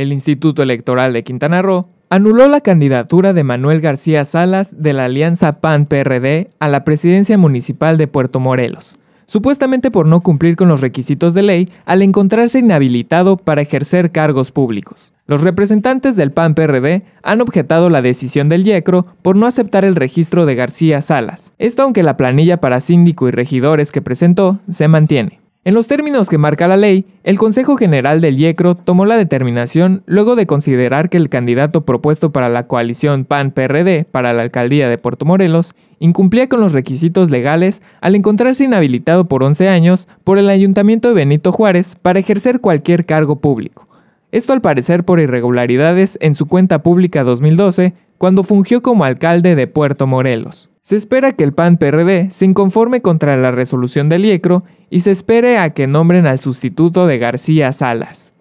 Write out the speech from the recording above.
El Instituto Electoral de Quintana Roo anuló la candidatura de Manuel García Salas de la Alianza PAN-PRD a la presidencia municipal de Puerto Morelos, supuestamente por no cumplir con los requisitos de ley al encontrarse inhabilitado para ejercer cargos públicos. Los representantes del PAN-PRD han objetado la decisión del Yecro por no aceptar el registro de García Salas, esto aunque la planilla para síndico y regidores que presentó se mantiene. En los términos que marca la ley, el Consejo General del IECRO tomó la determinación luego de considerar que el candidato propuesto para la coalición PAN-PRD para la alcaldía de Puerto Morelos incumplía con los requisitos legales al encontrarse inhabilitado por 11 años por el Ayuntamiento de Benito Juárez para ejercer cualquier cargo público. Esto al parecer por irregularidades en su cuenta pública 2012, cuando fungió como alcalde de Puerto Morelos. Se espera que el PAN-PRD se inconforme contra la resolución del IECRO y se espere a que nombren al sustituto de García Salas.